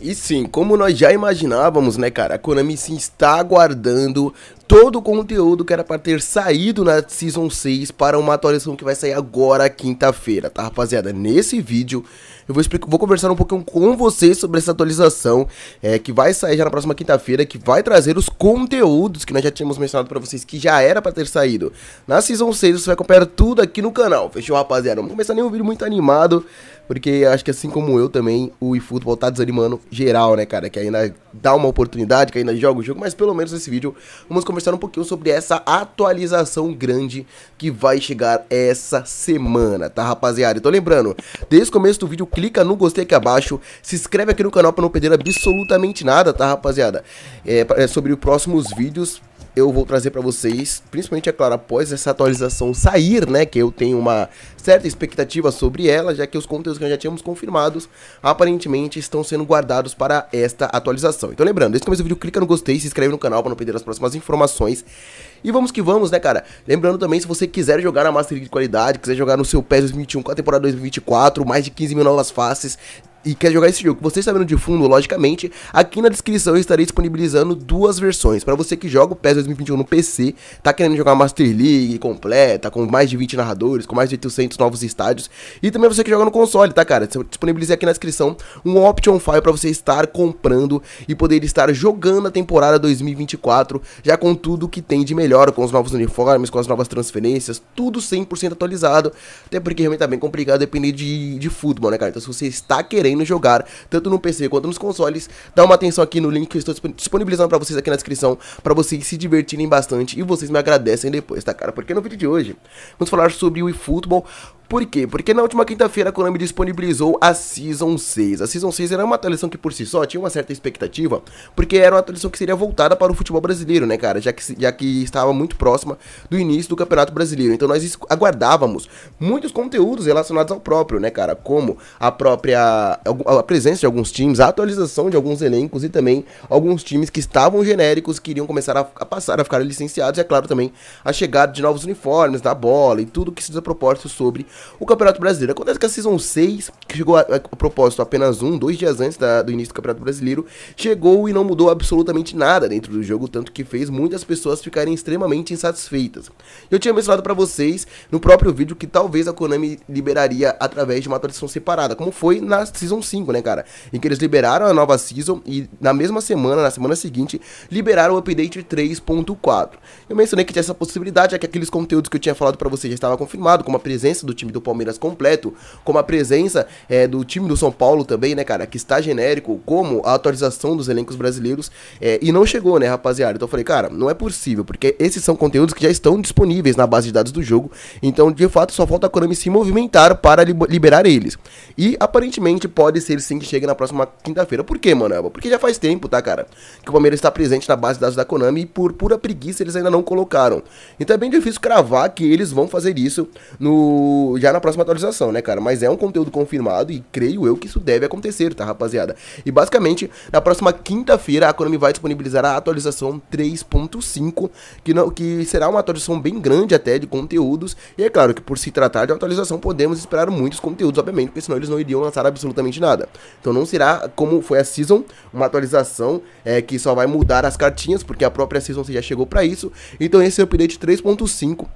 E sim, como nós já imaginávamos, né, cara, a Konami sim está aguardando todo o conteúdo que era para ter saído na Season 6 para uma atualização que vai sair agora, quinta-feira, tá, rapaziada? Nesse vídeo eu vou, explicar, vou conversar um pouquinho com vocês sobre essa atualização é, que vai sair já na próxima quinta-feira, que vai trazer os conteúdos que nós já tínhamos mencionado para vocês, que já era para ter saído na Season 6, você vai acompanhar tudo aqui no canal, fechou, rapaziada? Não vou começar nenhum vídeo muito animado, porque acho que assim como eu também, o eFootball tá desanimando geral, né, cara? Que ainda dá uma oportunidade, que ainda joga o jogo, mas pelo menos nesse vídeo vamos conversar um pouquinho sobre essa atualização grande que vai chegar essa semana, tá, rapaziada? Então lembrando, desde o começo do vídeo, clica no gostei aqui abaixo, se inscreve aqui no canal pra não perder absolutamente nada, tá, rapaziada? É, é sobre os próximos vídeos, eu vou trazer para vocês, principalmente, é claro, após essa atualização sair, né, que eu tenho uma certa expectativa sobre ela, já que os conteúdos que nós já tínhamos confirmados, aparentemente, estão sendo guardados para esta atualização. Então, lembrando, esse começo é do vídeo, clica no gostei, se inscreve no canal para não perder as próximas informações. E vamos que vamos, né, cara? Lembrando também, se você quiser jogar na Master League de qualidade, quiser jogar no seu PES 2021 com a temporada 2024, mais de 15 mil novas faces, e quer jogar esse jogo, você está vendo de fundo, logicamente, aqui na descrição eu estarei disponibilizando duas versões. Para você que joga o PES 2021 no PC, tá querendo jogar Master League completa, com mais de 20 narradores, com mais de 800 novos estádios, e também você que joga no console, tá cara? Eu disponibilizei aqui na descrição um option file para você estar comprando e poder estar jogando a temporada 2024, já com tudo que tem de melhor, com os novos uniformes, com as novas transferências, tudo 100% atualizado, até porque realmente tá bem complicado depender de, de futebol, né cara? Então se você está querendo querendo jogar, tanto no PC quanto nos consoles, dá uma atenção aqui no link que eu estou disponibilizando para vocês aqui na descrição, para vocês se divertirem bastante e vocês me agradecem depois, tá cara? Porque no vídeo de hoje, vamos falar sobre o eFootball, por quê? Porque na última quinta-feira a Konami disponibilizou a Season 6. A Season 6 era uma atualização que por si só tinha uma certa expectativa, porque era uma atualização que seria voltada para o futebol brasileiro, né, cara? Já que, já que estava muito próxima do início do Campeonato Brasileiro. Então nós aguardávamos muitos conteúdos relacionados ao próprio, né, cara? Como a própria. a presença de alguns times, a atualização de alguns elencos e também alguns times que estavam genéricos que iriam começar a, a passar a ficar licenciados. E é claro também a chegada de novos uniformes, da bola e tudo que se propósito sobre o Campeonato Brasileiro. Acontece que a Season 6, que chegou a, a, a propósito apenas um, dois dias antes da, do início do Campeonato Brasileiro, chegou e não mudou absolutamente nada dentro do jogo, tanto que fez muitas pessoas ficarem extremamente insatisfeitas. Eu tinha mencionado para vocês no próprio vídeo que talvez a Konami liberaria através de uma atualização separada, como foi na Season 5, né, cara? Em que eles liberaram a nova Season e na mesma semana, na semana seguinte, liberaram o update 3.4. Eu mencionei que tinha essa possibilidade, é que aqueles conteúdos que eu tinha falado para vocês já estava confirmado, como a presença do time time do Palmeiras completo, como a presença é, do time do São Paulo também, né, cara, que está genérico, como a atualização dos elencos brasileiros, é, e não chegou, né, rapaziada? Então eu falei, cara, não é possível, porque esses são conteúdos que já estão disponíveis na base de dados do jogo, então de fato só falta a Konami se movimentar para liberar eles. E aparentemente pode ser sim que chegue na próxima quinta-feira. Por quê, mano? Porque já faz tempo, tá, cara? Que o Palmeiras está presente na base de dados da Konami e por pura preguiça eles ainda não colocaram. Então é bem difícil cravar que eles vão fazer isso no já na próxima atualização, né, cara? Mas é um conteúdo confirmado e creio eu que isso deve acontecer, tá, rapaziada? E basicamente, na próxima quinta-feira, a Konami vai disponibilizar a atualização 3.5, que, não, que será uma atualização bem grande até de conteúdos. E é claro que por se tratar de atualização, podemos esperar muitos conteúdos, obviamente, porque senão eles não iriam lançar absolutamente nada. Então não será como foi a Season, uma atualização é, que só vai mudar as cartinhas, porque a própria Season já chegou para isso. Então esse é o update 3.5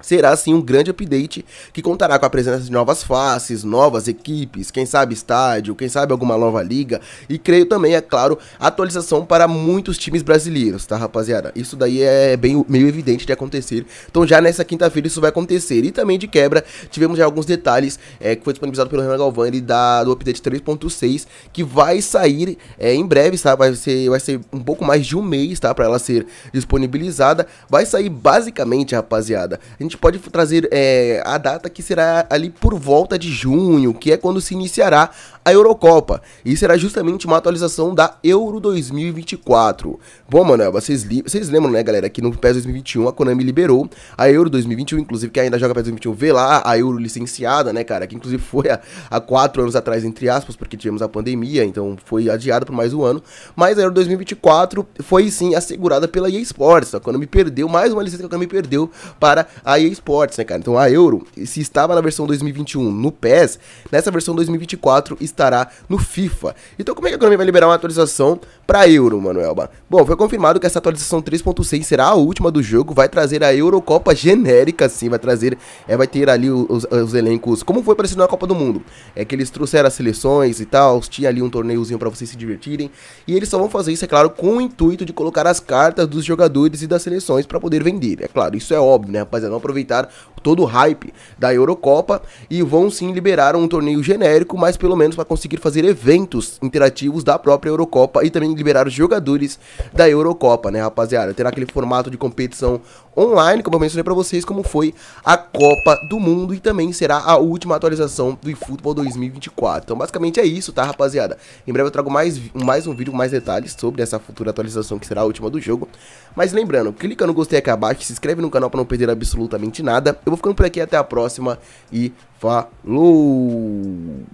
será sim um grande update que contará com a presença de novas faces, novas equipes, quem sabe estádio, quem sabe alguma nova liga e creio também, é claro, atualização para muitos times brasileiros, tá rapaziada? Isso daí é bem meio evidente de acontecer, então já nessa quinta-feira isso vai acontecer e também de quebra tivemos já alguns detalhes é, que foi disponibilizado pelo Renan Galvani da, do update 3.6 que vai sair é, em breve, tá? Vai ser, vai ser um pouco mais de um mês, tá? Para ela ser disponibilizada, vai sair basicamente, rapaziada, gente pode trazer é, a data que será ali por volta de junho, que é quando se iniciará a Eurocopa. Isso será justamente uma atualização da Euro 2024. Bom, mano, vocês, vocês lembram, né, galera, que no PES 2021 a Konami liberou a Euro 2021, inclusive, que ainda joga PES 2021, vê lá a Euro licenciada, né, cara, que inclusive foi há, há quatro anos atrás, entre aspas, porque tivemos a pandemia, então foi adiada por mais um ano. Mas a Euro 2024 foi, sim, assegurada pela EA Sports. A Konami perdeu, mais uma licença que a Konami perdeu para a EA Sports, né, cara. Então a Euro, se estava na versão 2021 no PES, nessa versão 2024 está estará no FIFA. Então como é que a Konami vai liberar uma atualização para Euro, Manuelba? Bom, foi confirmado que essa atualização 3.6 será a última do jogo, vai trazer a Eurocopa genérica, sim, vai trazer, é, vai ter ali os, os elencos, como foi parecido na Copa do Mundo, é que eles trouxeram as seleções e tal, tinha ali um torneiozinho para vocês se divertirem, e eles só vão fazer isso, é claro, com o intuito de colocar as cartas dos jogadores e das seleções para poder vender, é claro, isso é óbvio, né, rapaziada, não aproveitar todo o hype da Eurocopa e vão sim liberar um torneio genérico, mas pelo menos para conseguir fazer eventos interativos da própria Eurocopa e também liberar os jogadores da Eurocopa, né, rapaziada? Terá aquele formato de competição online, como eu mencionei para vocês, como foi a Copa do Mundo e também será a última atualização do eFootball 2024. Então, basicamente é isso, tá, rapaziada? Em breve eu trago mais, mais um vídeo com mais detalhes sobre essa futura atualização que será a última do jogo. Mas lembrando, clica no gostei aqui abaixo, se inscreve no canal para não perder absolutamente nada. Eu vou ficando por aqui, até a próxima e falou!